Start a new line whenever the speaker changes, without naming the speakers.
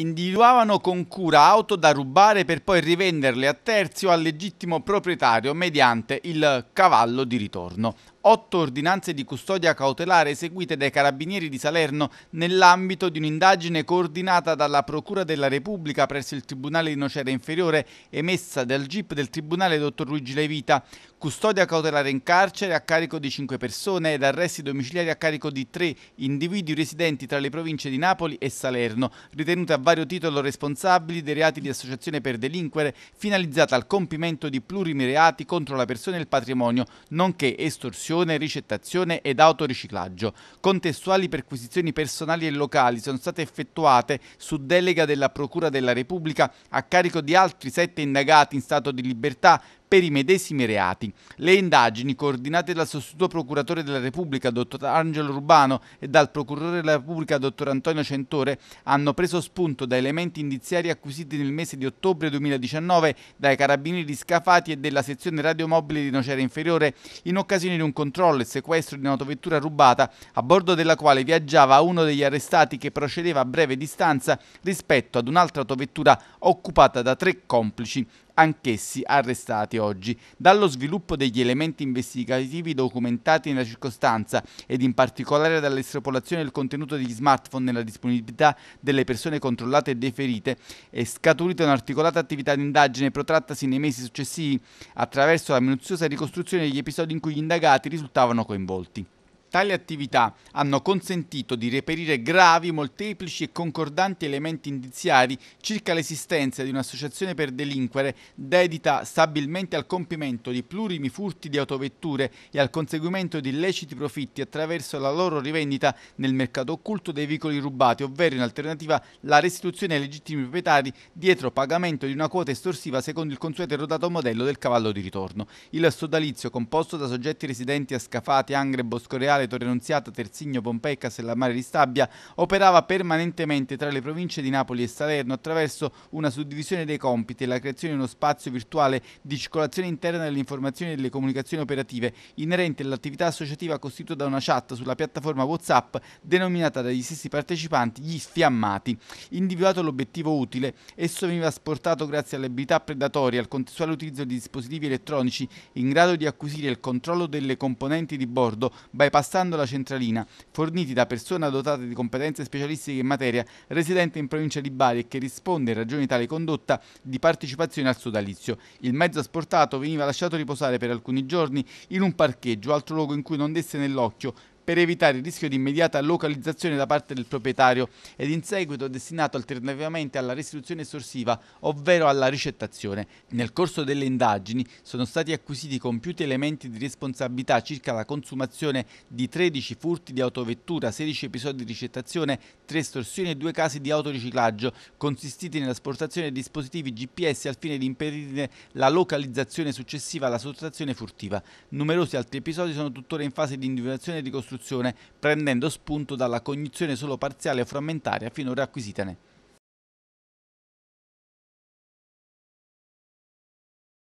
individuavano con cura auto da rubare per poi rivenderle a terzi o al legittimo proprietario mediante il cavallo di ritorno. Otto ordinanze di custodia cautelare eseguite dai carabinieri di Salerno nell'ambito di un'indagine coordinata dalla Procura della Repubblica presso il Tribunale di Nocera Inferiore emessa dal GIP del Tribunale Dottor Luigi Levita custodia cautelare in carcere a carico di 5 persone ed arresti domiciliari a carico di 3 individui residenti tra le province di Napoli e Salerno, ritenuti a vario titolo responsabili dei reati di associazione per delinquere finalizzata al compimento di plurimi reati contro la persona e il patrimonio, nonché estorsione, ricettazione ed autoriciclaggio. Contestuali perquisizioni personali e locali sono state effettuate su delega della Procura della Repubblica a carico di altri 7 indagati in stato di libertà per i medesimi reati. Le indagini, coordinate dal sostituto procuratore della Repubblica, dottor Angelo Rubano, e dal procuratore della Repubblica, dottor Antonio Centore, hanno preso spunto da elementi indiziari acquisiti nel mese di ottobre 2019 dai carabinieri Scafati e della sezione radiomobile di Nocera Inferiore in occasione di un controllo e sequestro di un'autovettura rubata, a bordo della quale viaggiava uno degli arrestati che procedeva a breve distanza rispetto ad un'altra autovettura occupata da tre complici anch'essi arrestati oggi. Dallo sviluppo degli elementi investigativi documentati nella circostanza ed in particolare dall'estrapolazione del contenuto degli smartphone nella disponibilità delle persone controllate e deferite, è scaturita un'articolata attività di indagine protrattasi nei mesi successivi attraverso la minuziosa ricostruzione degli episodi in cui gli indagati risultavano coinvolti. Tali attività hanno consentito di reperire gravi, molteplici e concordanti elementi indiziari circa l'esistenza di un'associazione per delinquere dedita stabilmente al compimento di plurimi furti di autovetture e al conseguimento di illeciti profitti attraverso la loro rivendita nel mercato occulto dei veicoli rubati, ovvero in alternativa la restituzione ai legittimi proprietari dietro pagamento di una quota estorsiva secondo il consueto e rodato modello del cavallo di ritorno. Il sodalizio, composto da soggetti residenti a Scafati, Angre, Boscoreale, Capitale, Torrenunziata, Terzigno, Pompei e Castellammare di Stabia, operava permanentemente tra le province di Napoli e Salerno attraverso una suddivisione dei compiti e la creazione di uno spazio virtuale di circolazione interna delle informazioni e delle comunicazioni operative inerente all'attività associativa costituita da una chat sulla piattaforma WhatsApp denominata dagli stessi partecipanti gli sfiammati. Individuato l'obiettivo utile, esso veniva asportato grazie alle abilità predatorie, al contestuale utilizzo di dispositivi elettronici in grado di acquisire il controllo delle componenti di bordo, bypassando bypassando la centralina, forniti da persona dotata di competenze specialistiche in materia, residente in provincia di Bari e che risponde in ragione di tale condotta di partecipazione al sodalizio. Il mezzo asportato veniva lasciato riposare per alcuni giorni in un parcheggio, altro luogo in cui non desse nell'occhio, per evitare il rischio di immediata localizzazione da parte del proprietario ed in seguito destinato alternativamente alla restituzione estorsiva, ovvero alla ricettazione. Nel corso delle indagini sono stati acquisiti compiuti elementi di responsabilità circa la consumazione di 13 furti di autovettura, 16 episodi di ricettazione, 3 estorsioni e 2 casi di autoriciclaggio, consistiti nell'asportazione di dispositivi GPS al fine di impedire la localizzazione successiva alla sottrazione furtiva. Numerosi altri episodi sono tuttora in fase di individuazione e ricostruzione costruzione, prendendo spunto dalla cognizione solo parziale e frammentaria finora acquisitane.